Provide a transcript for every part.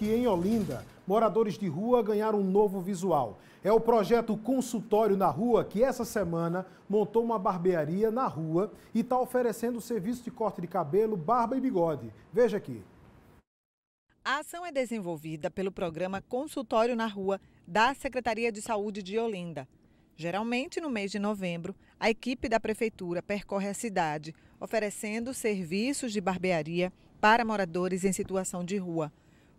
que em Olinda, moradores de rua ganharam um novo visual. É o projeto Consultório na Rua que essa semana montou uma barbearia na rua e está oferecendo serviço de corte de cabelo, barba e bigode. Veja aqui. A ação é desenvolvida pelo programa Consultório na Rua da Secretaria de Saúde de Olinda. Geralmente, no mês de novembro, a equipe da prefeitura percorre a cidade, oferecendo serviços de barbearia para moradores em situação de rua.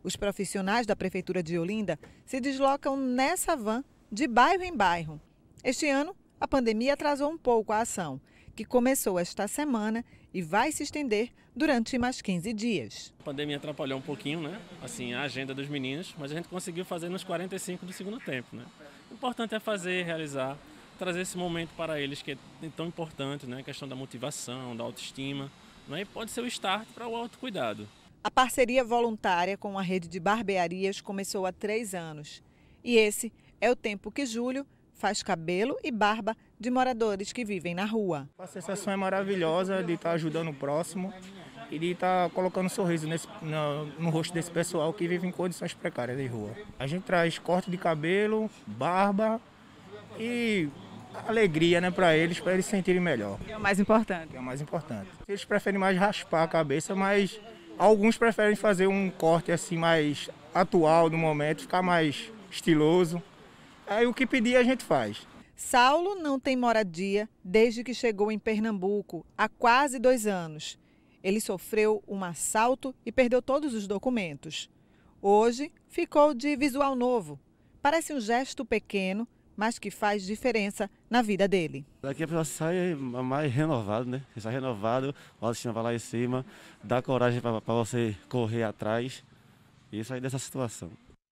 Os profissionais da Prefeitura de Olinda se deslocam nessa van de bairro em bairro. Este ano, a pandemia atrasou um pouco a ação, que começou esta semana e vai se estender durante mais 15 dias. A pandemia atrapalhou um pouquinho, né? Assim, a agenda dos meninos, mas a gente conseguiu fazer nos 45 do segundo tempo, né? O importante é fazer, realizar, trazer esse momento para eles que é tão importante, né? A questão da motivação, da autoestima, né? E pode ser o start para o autocuidado. A parceria voluntária com a rede de barbearias começou há três anos. E esse é o tempo que Júlio faz cabelo e barba de moradores que vivem na rua. A sensação é maravilhosa de estar ajudando o próximo e de estar colocando um sorriso nesse, no, no, rosto desse pessoal que vive em condições precárias de rua. A gente traz corte de cabelo, barba e alegria né, para eles, para eles sentirem melhor. É o mais importante. É o mais importante. Eles preferem mais raspar a cabeça, mas Alguns preferem fazer um corte assim mais atual no momento, ficar mais estiloso. Aí o que pedir a gente faz. Saulo não tem moradia desde que chegou em Pernambuco, há quase dois anos. Ele sofreu um assalto e perdeu todos os documentos. Hoje ficou de visual novo. Parece um gesto pequeno, mas que faz diferença na vida dele. Daqui a pessoa sai mais renovado, né? Você sai renovado, o autoestima vai lá em cima, dá coragem para você correr atrás e sair dessa situação.